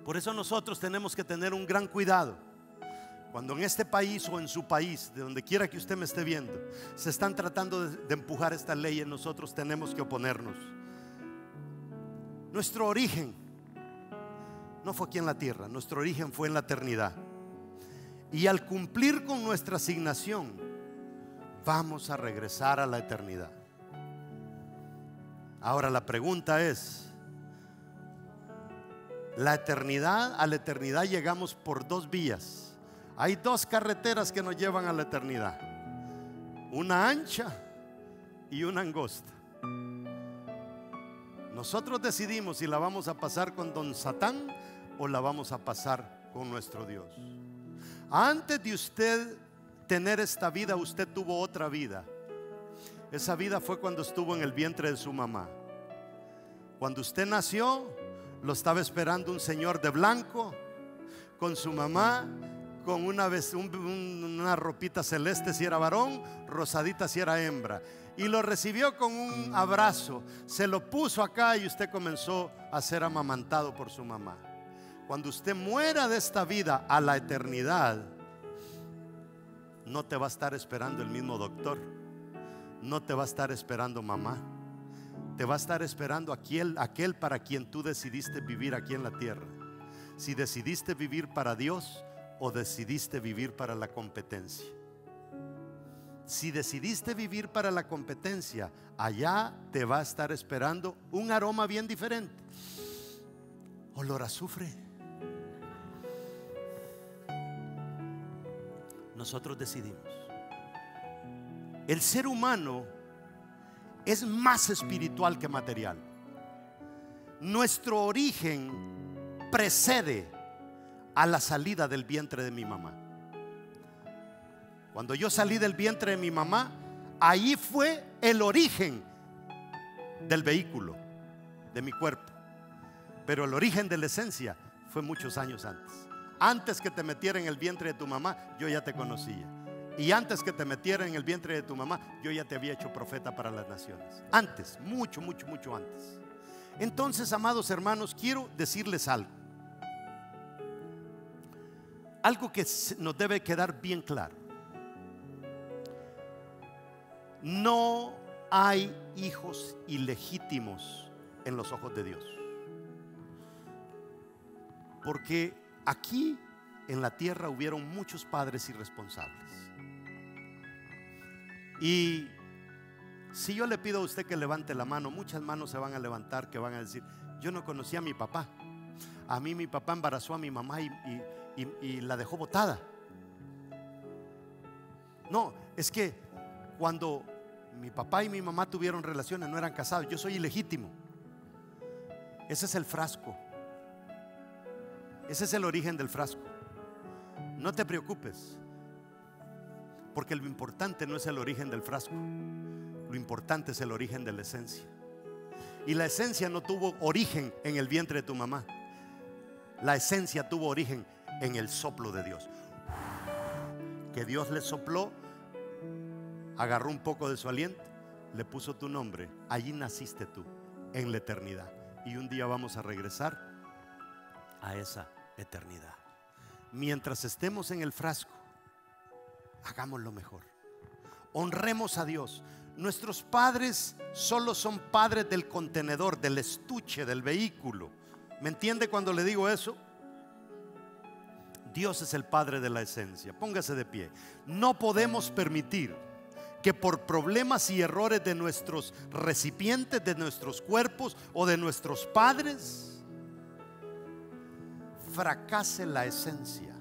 Por eso nosotros tenemos que tener un gran cuidado. Cuando en este país o en su país, de donde quiera que usted me esté viendo, se están tratando de, empujar esta ley, nosotros tenemos que oponernos. Nuestro origen no fue aquí en la tierra, nuestro origen fue en la eternidad. Y al cumplir con nuestra asignación, vamos a regresar a la eternidad. Ahora la pregunta es, la eternidad, a la eternidad llegamos por dos vías. Hay dos carreteras que nos llevan a la eternidad. Una ancha y una angosta. Nosotros decidimos si la vamos a pasar con don Satán o la vamos a pasar con nuestro Dios. Antes de usted tener esta vida, usted tuvo otra vida. Esa vida fue cuando estuvo en el vientre de su mamá. Cuando usted nació, lo estaba esperando un señor de blanco con su mamá, con una, una ropita celeste si era varón, rosadita si era hembra. Y lo recibió con un abrazo, se lo puso acá y usted comenzó a ser amamantado por su mamá. Cuando usted muera de esta vida a la eternidad, no te va a estar esperando el mismo doctor, no te va a estar esperando mamá, te va a estar esperando aquel, aquel para quien tú decidiste vivir aquí en la tierra. Si decidiste vivir para Dios o decidiste vivir para la competencia. Si decidiste vivir para la competencia, allá te va a estar esperando un aroma bien diferente. Olor a azufre. nosotros decidimos. El ser humano es más espiritual que material. Nuestro origen precede a la salida del vientre de mi mamá. Cuando yo salí del vientre de mi mamá, ahí fue el origen del vehículo, de mi cuerpo. Pero el origen de la esencia fue muchos años antes. Antes que te metiera en el vientre de tu mamá, yo ya te conocía. Y antes que te metiera en el vientre de tu mamá, yo ya te había hecho profeta para las naciones. Antes, mucho, mucho, mucho antes. Entonces, amados hermanos, quiero decirles algo. Algo que nos debe quedar bien claro. No hay hijos ilegítimos en los ojos de Dios. Porque Aquí en la tierra hubieron muchos padres irresponsables. Y si yo le pido a usted que levante la mano, muchas manos se van a levantar que van a decir, yo no conocí a mi papá. A mí mi papá embarazó a mi mamá y, la dejó botada. No, es que cuando mi papá y mi mamá tuvieron relaciones, no eran casados, yo soy ilegítimo. Ese es el frasco. Ese es el origen del frasco. No te preocupes, porque lo importante no es el origen del frasco, lo importante es el origen de la esencia. Y la esencia no tuvo origen en el vientre de tu mamá, la esencia tuvo origen en el soplo de Dios. Que Dios le sopló, agarró un poco de su aliento, le puso tu nombre, allí naciste tú, en la eternidad. Y un día vamos a regresar a esa eternidad. Mientras estemos en el frasco, hagamos lo mejor. Honremos a Dios. Nuestros padres solo son padres del contenedor, del estuche, del vehículo. ¿Me entiende cuando le digo eso? Dios es el Padre de la esencia. Póngase de pie. No podemos permitir que por problemas y errores de nuestros recipientes, de nuestros cuerpos o de nuestros padres, fracase la esencia.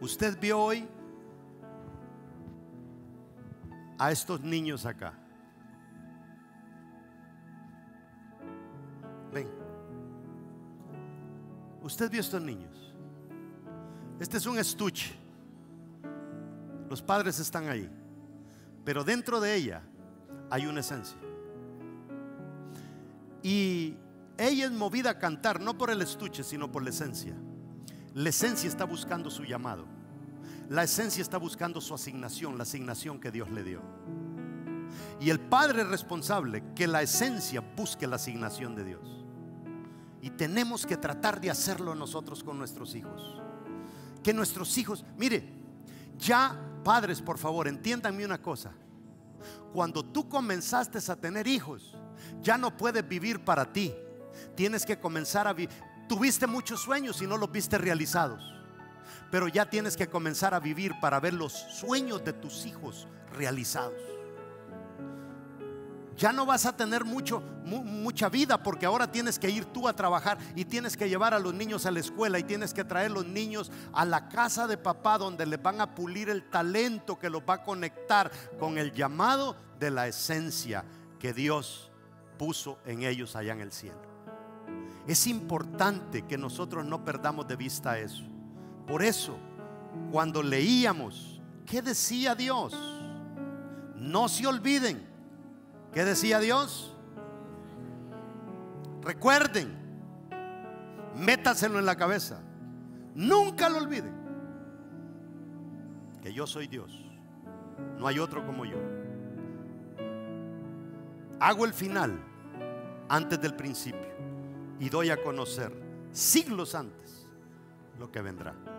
Usted vio hoy a estos niños acá. Ven. Usted vio a estos niños. Este es un estuche. Los padres están ahí. Pero dentro de ella hay una esencia. Y ella es movida a cantar, no por el estuche, sino por la esencia. La esencia está buscando su llamado. La esencia está buscando su asignación, la asignación que Dios le dio. Y el Padre es responsable que la esencia busque la asignación de Dios. Y tenemos que tratar de hacerlo nosotros con nuestros hijos. Que nuestros hijos, mire, ya padres, por favor, entiéndanme una cosa. Cuando tú comenzaste a tener hijos, ya no puedes vivir para ti. Tienes que comenzar a vivir. Tuviste muchos sueños y no los viste realizados. Pero ya tienes que comenzar a vivir para ver los sueños de tus hijos realizados. Ya no vas a tener mucho, mucha vida porque ahora tienes que ir tú a trabajar y tienes que llevar a los niños a la escuela y tienes que traer los niños a la casa de papá donde les van a pulir el talento que los va a conectar con el llamado de la esencia que Dios puso en ellos allá en el cielo. Es importante que nosotros no perdamos de vista eso. Por eso, cuando leíamos, ¿qué decía Dios? No se olviden. ¿Qué decía Dios? Recuerden. Métaselo en la cabeza. Nunca lo olviden. Que yo soy Dios. No hay otro como yo. Hago el final antes del principio y doy a conocer siglos antes lo que vendrá.